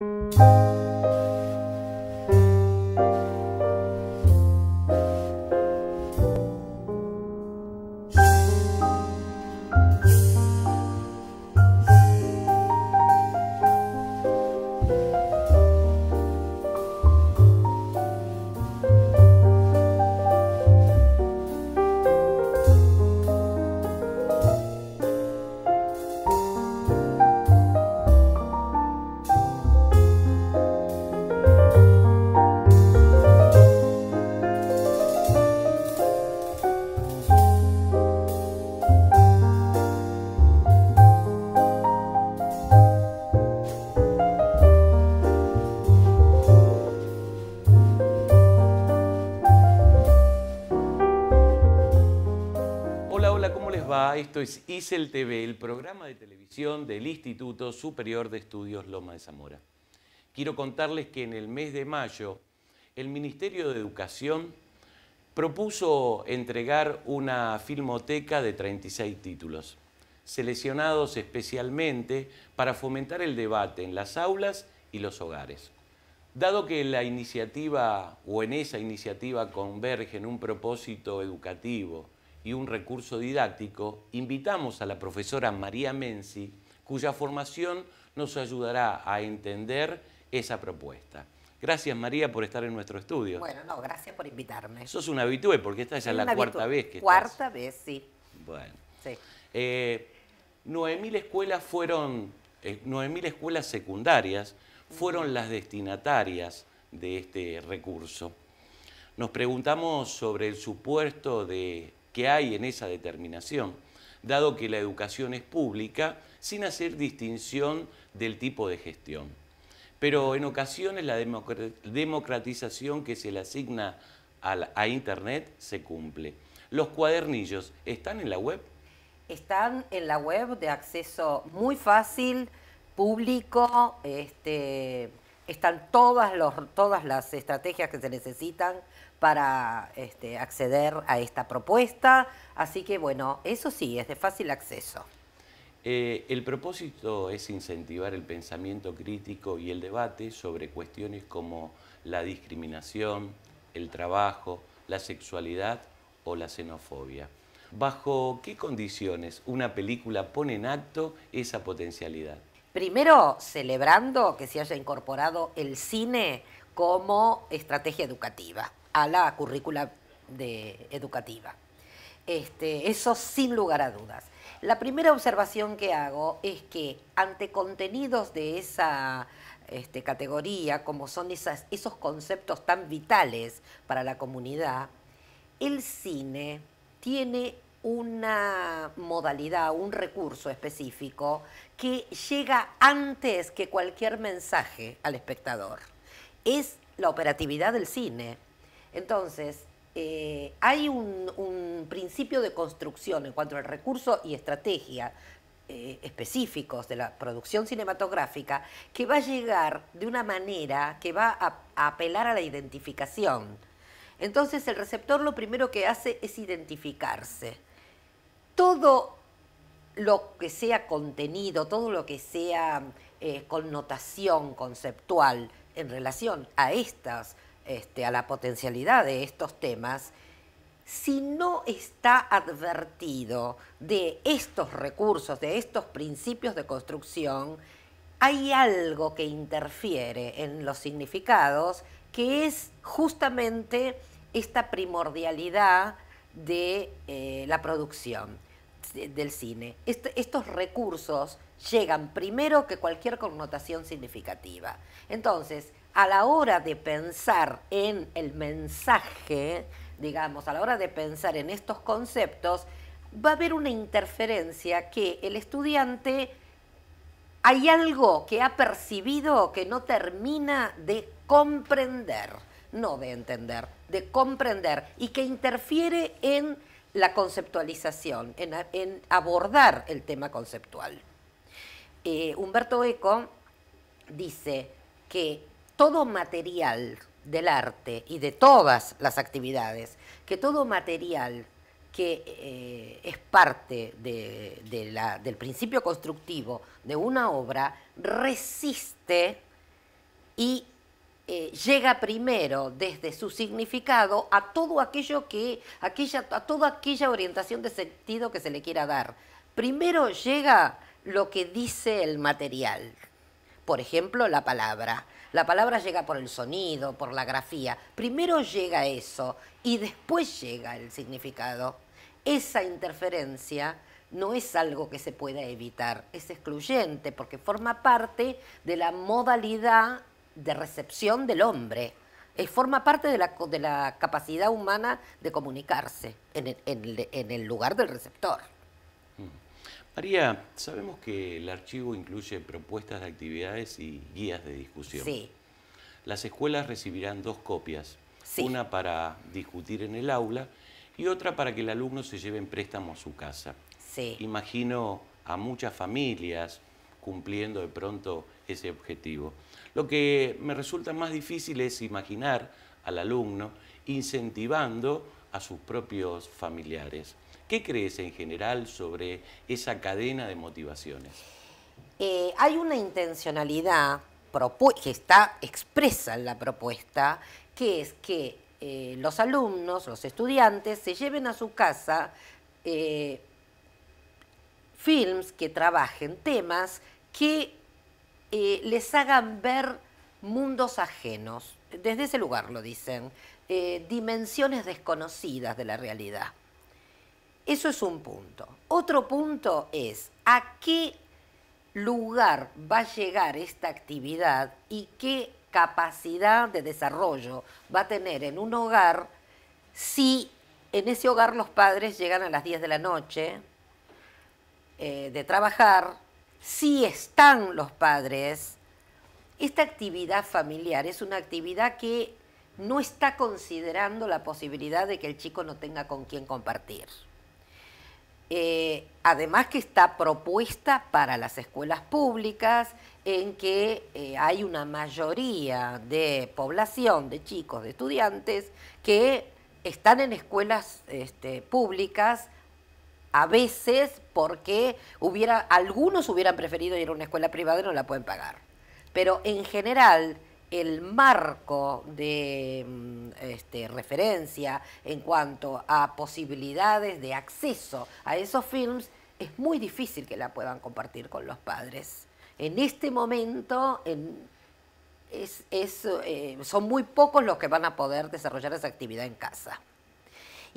嗯。Esto es ISEL TV, el programa de televisión del Instituto Superior de Estudios Loma de Zamora. Quiero contarles que en el mes de mayo el Ministerio de Educación propuso entregar una filmoteca de 36 títulos, seleccionados especialmente para fomentar el debate en las aulas y los hogares. Dado que la iniciativa o en esa iniciativa converge en un propósito educativo, y un recurso didáctico, invitamos a la profesora María Menzi, cuya formación nos ayudará a entender esa propuesta. Gracias María por estar en nuestro estudio. Bueno, no, gracias por invitarme. Eso es una habitué porque esta ya es la cuarta vez que Cuarta vez, sí. Bueno. Sí. 9.000 eh, escuelas fueron, 9.000 eh, escuelas secundarias fueron las destinatarias de este recurso. Nos preguntamos sobre el supuesto de que hay en esa determinación, dado que la educación es pública sin hacer distinción del tipo de gestión. Pero en ocasiones la democratización que se le asigna a, Internet se cumple. ¿Los cuadernillos están en la web? Están en la web de acceso muy fácil, público, este, están todas, las estrategias que se necesitan para este, acceder a esta propuesta. Así que bueno, eso sí, es de fácil acceso. Eh, el propósito es incentivar el pensamiento crítico y el debate sobre cuestiones como la discriminación, el trabajo, la sexualidad o la xenofobia. ¿Bajo qué condiciones una película pone en acto esa potencialidad? Primero, celebrando que se haya incorporado el cine como estrategia educativa a la currícula educativa. Este, eso sin lugar a dudas. La primera observación que hago es que ante contenidos de esa este, categoría, como son esos conceptos tan vitales para la comunidad, el cine tiene una modalidad, un recurso específico que llega antes que cualquier mensaje al espectador. Es la operatividad del cine. Entonces, eh, hay un, principio de construcción en cuanto al recurso y estrategia eh, específicos de la producción cinematográfica que va a llegar de una manera que va a apelar a la identificación. Entonces el receptor lo primero que hace es identificarse todo lo que sea contenido, todo lo que sea eh, connotación conceptual en relación a este, a la potencialidad de estos temas, si no está advertido de estos recursos, de estos principios de construcción, hay algo que interfiere en los significados, que es justamente esta primordialidad de eh, la producción del cine. Este, estos recursos llegan primero que cualquier connotación significativa. Entonces, a la hora de pensar en el mensaje, digamos, a la hora de pensar en estos conceptos, va a haber una interferencia que el estudiante hay algo que ha percibido que no termina de comprender, no de entender, de comprender, y que interfiere en la conceptualización, en, abordar el tema conceptual. Eh, Humberto Eco dice que todo material del arte y de todas las actividades, que todo material que eh, es parte del principio constructivo de una obra resiste y eh, llega primero desde su significado a todo aquello que, a toda aquella orientación de sentido que se le quiera dar. Primero llega lo que dice el material. Por ejemplo, la palabra. La palabra llega por el sonido, por la grafía. Primero llega eso y después llega el significado. Esa interferencia no es algo que se pueda evitar, es excluyente porque forma parte de la modalidad de recepción del hombre. Eh, forma parte de la, de la, capacidad humana de comunicarse en el, lugar del receptor. Mm. María, sabemos que el archivo incluye propuestas de actividades y guías de discusión. Sí. Las escuelas recibirán dos copias, una para discutir en el aula y otra para que el alumno se lleve en préstamo a su casa. Imagino a muchas familias cumpliendo de pronto ese objetivo. Lo que me resulta más difícil es imaginar al alumno incentivando a sus propios familiares. ¿Qué crees en general sobre esa cadena de motivaciones? Eh, hay una intencionalidad que está expresa en la propuesta, que es que eh, los alumnos, los estudiantes, se lleven a su casa eh, films que trabajen temas que eh, les hagan ver mundos ajenos. Desde ese lugar lo dicen. Eh, dimensiones desconocidas de la realidad. Eso es un punto. Otro punto es a qué lugar va a llegar esta actividad y qué capacidad de desarrollo va a tener en un hogar si en ese hogar los padres llegan a las 10 de la noche eh, de trabajar, si están los padres, esta actividad familiar es una actividad que no está considerando la posibilidad de que el chico no tenga con quién compartir. Eh, además que está propuesta para las escuelas públicas en que eh, hay una mayoría de población, de chicos, de estudiantes, que están en escuelas este, públicas a veces porque algunos hubieran preferido ir a una escuela privada y no la pueden pagar. Pero en general, el marco de mm, este, referencia en cuanto a posibilidades de acceso a esos films es muy difícil que la puedan compartir con los padres. En este momento eh, son muy pocos los que van a poder desarrollar esa actividad en casa.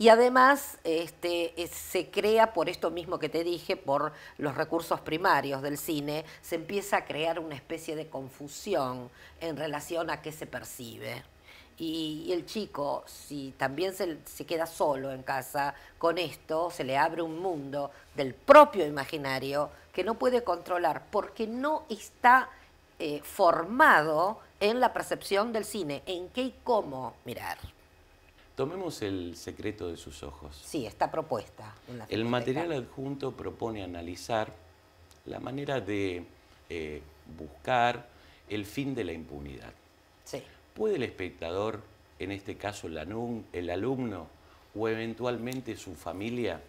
Y además este, eh, se crea, por esto mismo que te dije, por los recursos primarios del cine, se empieza a crear una especie de confusión en relación a qué se percibe. Y, el chico, si también se, queda solo en casa con esto, se le abre un mundo del propio imaginario que no puede controlar porque no está eh, formado en la percepción del cine, en qué y cómo mirar. Tomemos el secreto de sus ojos. Sí, está propuesta. el material adjunto propone analizar la manera de eh, buscar el fin de la impunidad. Sí. ¿Puede el espectador, en este caso el alumno o eventualmente su familia,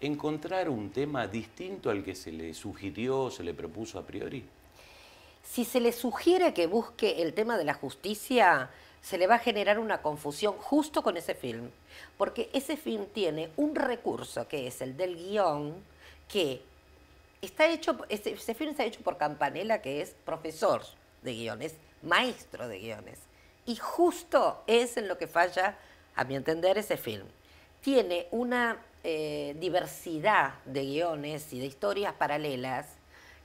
encontrar un tema distinto al que se le sugirió o se le propuso a priori? Si se le sugiere que busque el tema de la justicia, se le va a generar una confusión justo con ese film, porque ese film tiene un recurso que es el del guión, que está hecho, ese, film está hecho por Campanella, que es profesor de guiones, maestro de guiones, y justo es en lo que falla, a mi entender, ese film. Tiene una eh, diversidad de guiones y de historias paralelas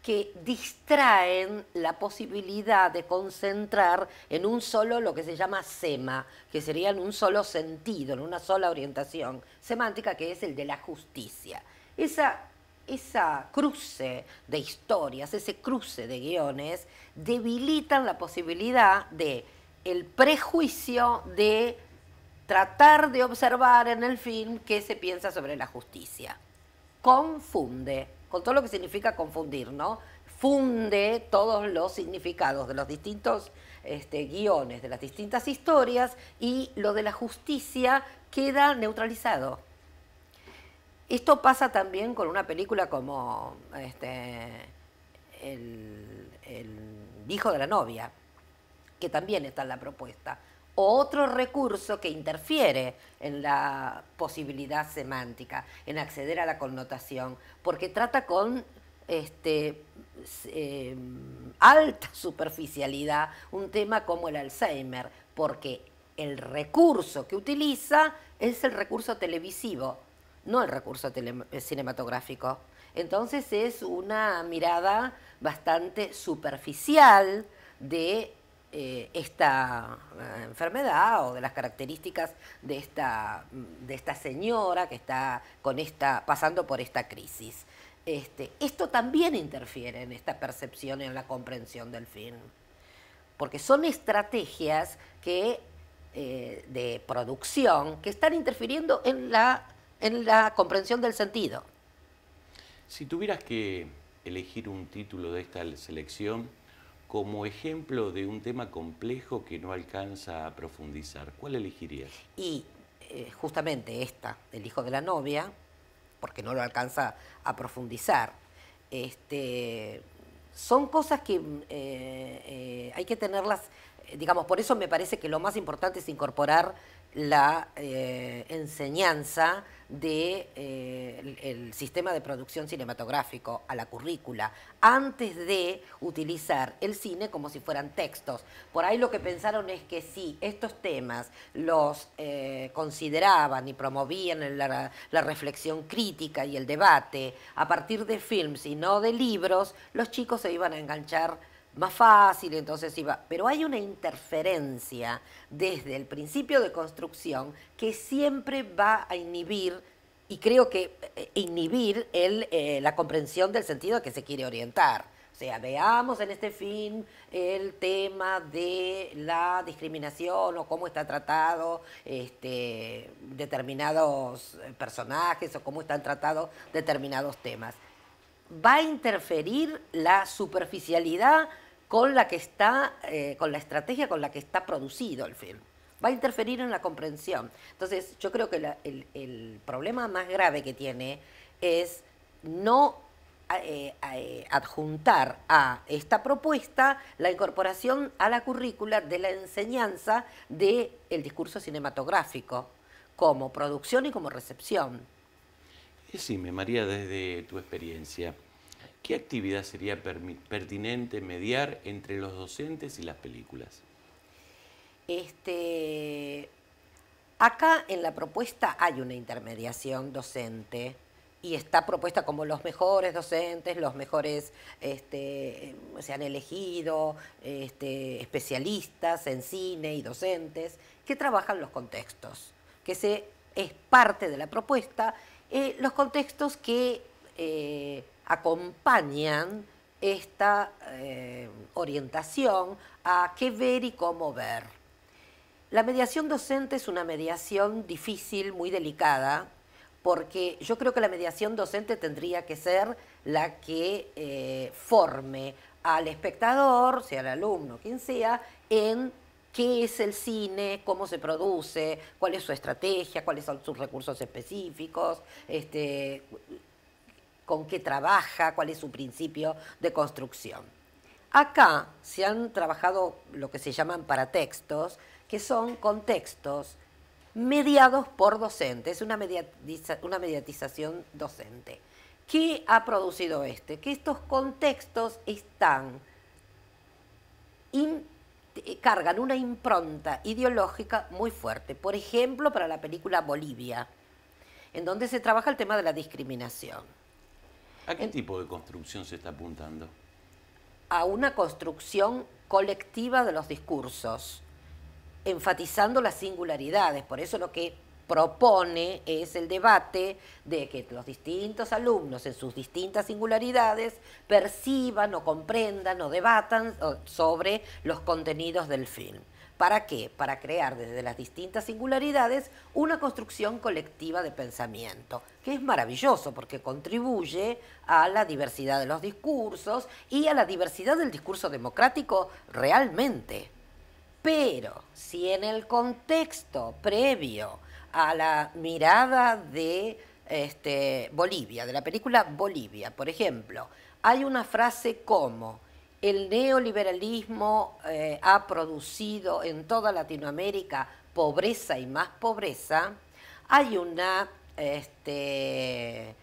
que distraen la posibilidad de concentrar en un solo lo que se llama sema, que sería en un solo sentido, en una sola orientación semántica, que es el de la justicia. Esa, esa cruce de historias, ese cruce de guiones, debilitan la posibilidad de el prejuicio de tratar de observar en el film qué se piensa sobre la justicia. Confunde con todo lo que significa confundir, ¿no? Funde todos los significados de los distintos este, guiones, de las distintas historias y lo de la justicia queda neutralizado. Esto pasa también con una película como este, el hijo de la novia, que también está en la propuesta otro recurso que interfiere en la posibilidad semántica, en acceder a la connotación, porque trata con este, eh, alta superficialidad un tema como el Alzheimer, porque el recurso que utiliza es el recurso televisivo, no el recurso eh, cinematográfico. Entonces es una mirada bastante superficial de eh, esta eh, enfermedad o de las características de esta, de esta señora que está con esta, pasando por esta crisis. Este, esto también interfiere en esta percepción y en la comprensión del film, porque son estrategias que, eh, de producción que están interfiriendo en la, en la comprensión del sentido. Si tuvieras que elegir un título de esta selección, como ejemplo de un tema complejo que no alcanza a profundizar? ¿Cuál elegirías? Y eh, justamente esta, el hijo de la novia, porque no lo alcanza a profundizar. Este, son cosas que mm, eh, eh, hay que tenerlas, digamos, por eso me parece que lo más importante es incorporar la eh, enseñanza del de, eh, sistema de producción cinematográfico a la currícula, antes de utilizar el cine como si fueran textos. Por ahí lo que pensaron es que si estos temas los eh, consideraban y promovían la, reflexión crítica y el debate a partir de films y no de libros, los chicos se iban a enganchar más fácil, entonces iba. Pero hay una interferencia desde el principio de construcción que siempre va a inhibir, y creo que eh, inhibir eh, la comprensión del sentido que se quiere orientar. O sea, veamos en este fin el tema de la discriminación o cómo está tratado este, determinados personajes o cómo están tratados determinados temas va a interferir la superficialidad con la que está, eh, con la estrategia con la que está producido el film. Va a interferir en la comprensión. Entonces, yo creo que el, problema más grave que tiene es no eh, eh, adjuntar a esta propuesta la incorporación a la currícula de la enseñanza del el discurso cinematográfico como producción y como recepción. Decime, María, desde tu experiencia, ¿Qué actividad sería pertinente mediar entre los docentes y las películas? Este, acá en la propuesta hay una intermediación docente y está propuesta como los mejores docentes, los mejores este, se han elegido este, especialistas en cine y docentes que trabajan los contextos, que se, es parte de la propuesta, eh, los contextos que... Eh, acompañan esta eh, orientación a qué ver y cómo ver. La mediación docente es una mediación difícil, muy delicada, porque yo creo que la mediación docente tendría que ser la que eh, forme al espectador, sea el alumno, quien sea, en qué es el cine, cómo se produce, cuál es su estrategia, cuáles son sus recursos específicos, este, con qué trabaja, cuál es su principio de construcción. Acá se han trabajado lo que se llaman paratextos, que son contextos mediados por docentes, una, mediatización docente. ¿Qué ha producido este? Que estos contextos están eh, cargan una impronta ideológica muy fuerte. Por ejemplo, para la película Bolivia, en donde se trabaja el tema de la discriminación. ¿A qué tipo de construcción se está apuntando? A una construcción colectiva de los discursos, enfatizando las singularidades. Por eso lo que propone es el debate de que los distintos alumnos en sus distintas singularidades perciban o comprendan o debatan sobre los contenidos del film. ¿Para qué? Para crear desde las distintas singularidades una construcción colectiva de pensamiento, que es maravilloso porque contribuye a la diversidad de los discursos y a la diversidad del discurso democrático realmente. Pero si en el contexto previo a la mirada de este, Bolivia, de la película Bolivia, por ejemplo, hay una frase como el neoliberalismo eh, ha producido en toda Latinoamérica pobreza y más pobreza, hay una, este,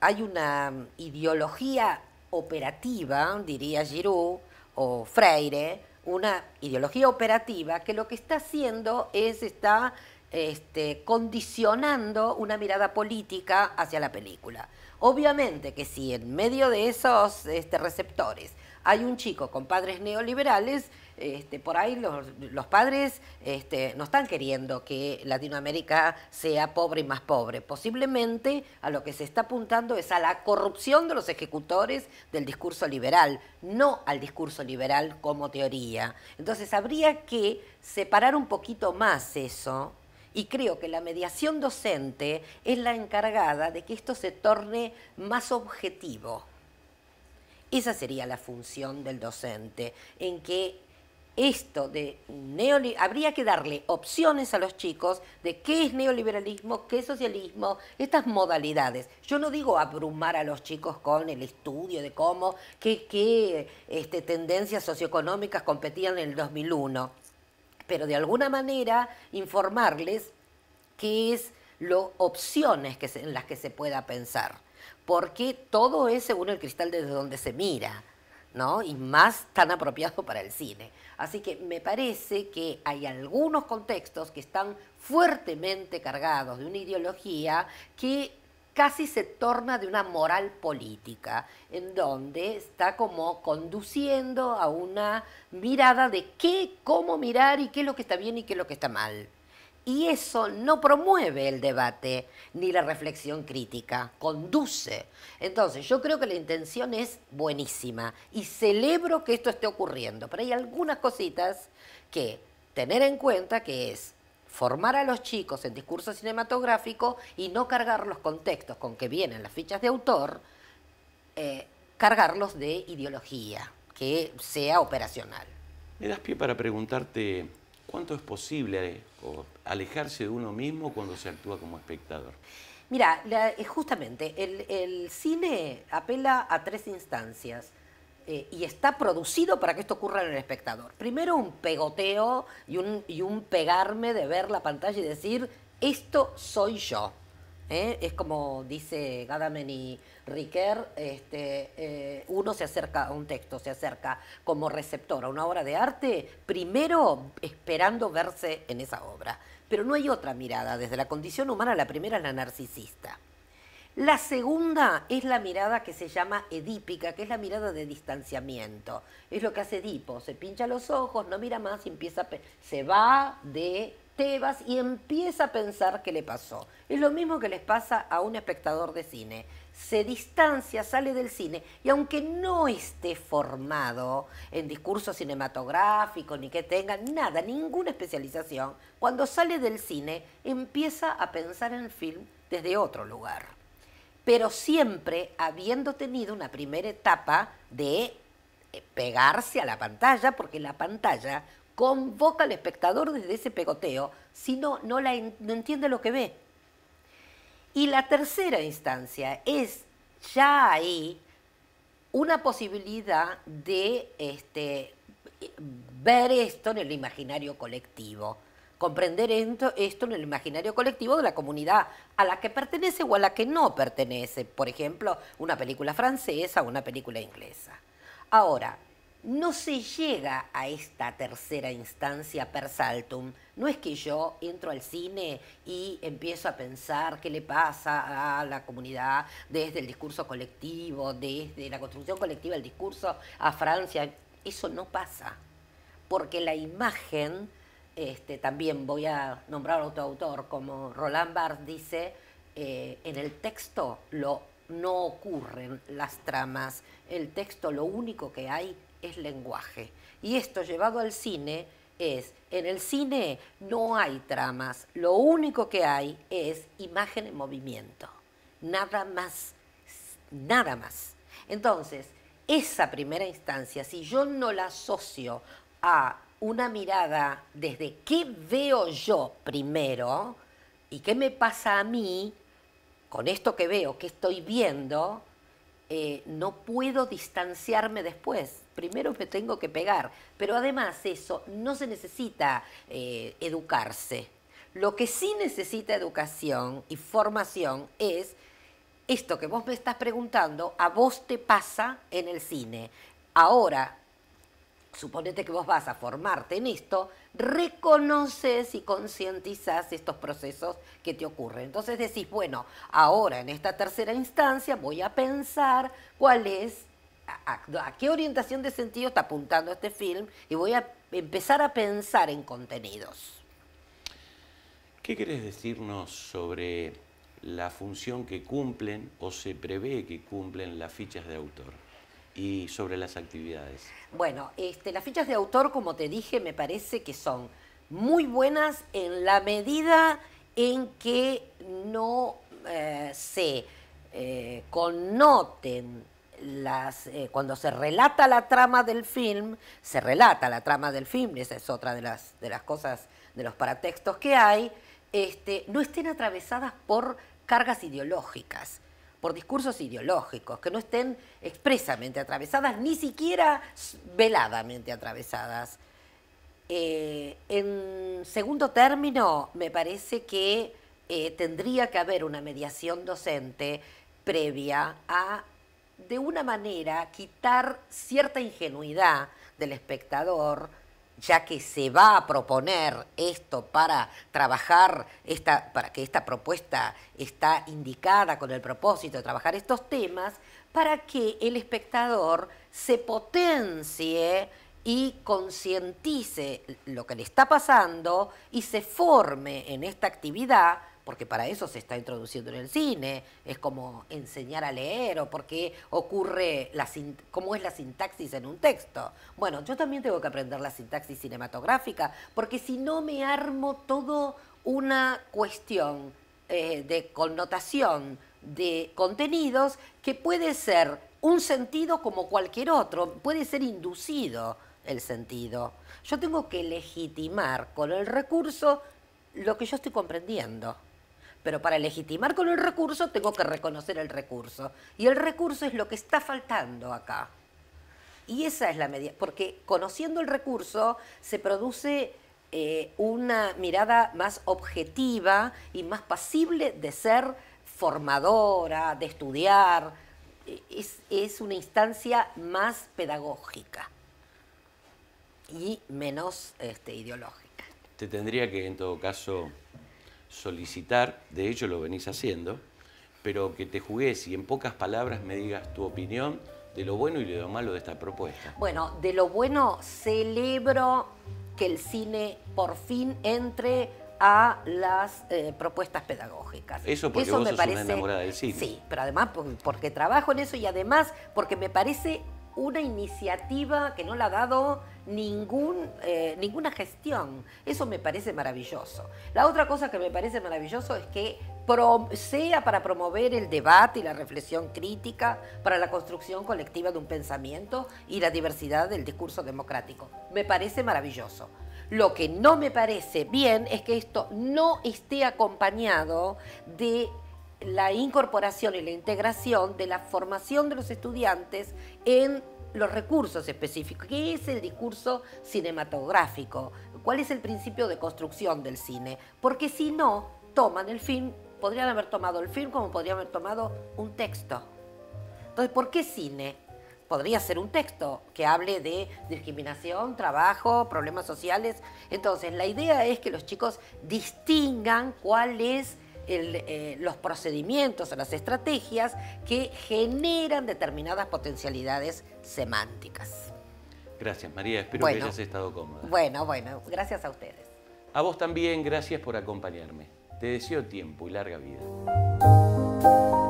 hay una ideología operativa, diría Giroud o Freire, una ideología operativa que lo que está haciendo es está este, condicionando una mirada política hacia la película. Obviamente que si en medio de esos este, receptores hay un chico con padres neoliberales, este, por ahí los, padres este, no están queriendo que Latinoamérica sea pobre y más pobre. Posiblemente a lo que se está apuntando es a la corrupción de los ejecutores del discurso liberal, no al discurso liberal como teoría. Entonces habría que separar un poquito más eso. Y creo que la mediación docente es la encargada de que esto se torne más objetivo. Esa sería la función del docente, en que esto de neoliberalismo, habría que darle opciones a los chicos de qué es neoliberalismo, qué es socialismo, estas modalidades. Yo no digo abrumar a los chicos con el estudio de cómo, qué, qué este, tendencias socioeconómicas competían en el 2001, pero de alguna manera informarles qué es lo opciones que en las que se pueda pensar porque todo es según el cristal desde donde se mira, ¿no? Y más tan apropiado para el cine. Así que me parece que hay algunos contextos que están fuertemente cargados de una ideología que casi se torna de una moral política, en donde está como conduciendo a una mirada de qué, cómo mirar y qué es lo que está bien y qué es lo que está mal y eso no promueve el debate ni la reflexión crítica, conduce. Entonces, yo creo que la intención es buenísima y celebro que esto esté ocurriendo, pero hay algunas cositas que tener en cuenta que es formar a los chicos en discurso cinematográfico y no cargar los contextos con que vienen las fichas de autor, eh, cargarlos de ideología que sea operacional. Me das pie para preguntarte ¿Cuánto es posible eh, alejarse de uno mismo cuando se actúa como espectador? Mira, eh, justamente, el, cine apela a tres instancias eh, y está producido para que esto ocurra en el espectador. Primero, un pegoteo y un pegarme de ver la pantalla y decir, esto soy yo. ¿eh? Es como dice Gadamen y Riquer, este, eh, uno se acerca a un texto, se acerca como receptor a una obra de arte, primero esperando verse en esa obra. Pero no hay otra mirada. Desde la condición humana, la primera es la narcisista. La segunda es la mirada que se llama edípica, que es la mirada de distanciamiento. Es lo que hace Edipo, se pincha los ojos, no mira más empieza se va de Tebas y empieza a pensar qué le pasó. Es lo mismo que les pasa a un espectador de cine. Se distancia, sale del cine y aunque no esté formado en discurso cinematográfico ni que tenga nada, ninguna especialización, cuando sale del cine empieza a pensar en el film desde otro lugar. Pero siempre habiendo tenido una primera etapa de eh, pegarse a la pantalla, porque la pantalla convoca al espectador desde ese pegoteo, si no, no, entiende lo que ve. Y la tercera instancia es ya hay una posibilidad de este, ver esto en el imaginario colectivo, comprender esto, en el imaginario colectivo de la comunidad a la que pertenece o a la que no pertenece, por ejemplo, una película francesa o una película inglesa. Ahora, no se llega a esta tercera instancia per saltum. No es que yo entro al cine y empiezo a pensar qué le pasa a la comunidad desde el discurso colectivo, desde la construcción colectiva del discurso a Francia. Eso no pasa, porque la imagen, este, también voy a nombrar a otro autor, como Roland Barthes dice, eh, en el texto lo, no ocurren las tramas, el texto lo único que hay es lenguaje. Y esto llevado al cine es, en el cine no hay tramas, lo único que hay es imagen en movimiento, nada más, nada más. Entonces, esa primera instancia, si yo no la asocio a una mirada desde qué veo yo primero y qué me pasa a mí con esto que veo, que estoy viendo, eh, no puedo distanciarme después primero me tengo que pegar. Pero además eso, no se necesita eh, educarse. Lo que sí necesita educación y formación es esto que vos me estás preguntando, a vos te pasa en el cine. Ahora, suponete que vos vas a formarte en esto, reconoces y concientizas estos procesos que te ocurren. Entonces decís, bueno, ahora en esta tercera instancia voy a pensar cuál es a, qué orientación de sentido está apuntando este film y voy a empezar a pensar en contenidos. ¿Qué querés decirnos sobre la función que cumplen o se prevé que cumplen las fichas de autor? Y sobre las actividades. Bueno, este, las fichas de autor, como te dije, me parece que son muy buenas en la medida en que no eh, se eh, connoten eh, cuando se relata la trama del film, se relata la trama del film, esa es otra de las, de las cosas, de los paratextos que hay, este, no estén atravesadas por cargas ideológicas, por discursos ideológicos, que no estén expresamente atravesadas, ni siquiera veladamente atravesadas. Eh, en segundo término, me parece que eh, tendría que haber una mediación docente previa a de una manera quitar cierta ingenuidad del espectador, ya que se va a proponer esto para trabajar, esta, para que esta propuesta está indicada con el propósito de trabajar estos temas, para que el espectador se potencie y concientice lo que le está pasando y se forme en esta actividad porque para eso se está introduciendo en el cine, es como enseñar a leer o porque ocurre la cómo es la sintaxis en un texto. Bueno, yo también tengo que aprender la sintaxis cinematográfica, porque si no me armo todo una cuestión eh, de connotación de contenidos que puede ser un sentido como cualquier otro, puede ser inducido el sentido. Yo tengo que legitimar con el recurso lo que yo estoy comprendiendo. Pero para legitimar con el recurso tengo que reconocer el recurso. Y el recurso es lo que está faltando acá. Y esa es la medida, porque conociendo el recurso se produce eh, una mirada más objetiva y más pasible de ser formadora, de estudiar. Es, es una instancia más pedagógica y menos este, ideológica. Te tendría que, en todo caso, solicitar, de hecho lo venís haciendo, pero que te jugues y en pocas palabras me digas tu opinión de lo bueno y de lo malo de esta propuesta. Bueno, de lo bueno celebro que el cine por fin entre a las eh, propuestas pedagógicas. Eso porque eso me parece, enamorada del cine. Sí, pero además porque trabajo en eso y además porque me parece una iniciativa que no la ha dado ningún, eh, ninguna gestión. Eso me parece maravilloso. La otra cosa que me parece maravilloso es que sea para promover el debate y la reflexión crítica, para la construcción colectiva de un pensamiento y la diversidad del discurso democrático. Me parece maravilloso. Lo que no me parece bien es que esto no esté acompañado de la incorporación y la integración de la formación de los estudiantes en los recursos específicos. ¿Qué es el discurso cinematográfico? ¿Cuál es el principio de construcción del cine? Porque si no, toman el film, podrían haber tomado el film como podrían haber tomado un texto. Entonces, ¿por qué cine? Podría ser un texto que hable de discriminación, trabajo, problemas sociales. Entonces, la idea es que los chicos distingan cuál es eh, los procedimientos o las estrategias que generan determinadas potencialidades semánticas. Gracias, María. Espero que hayas estado cómoda. Bueno, bueno, gracias a ustedes. A vos también, gracias por acompañarme. Te deseo tiempo y larga vida.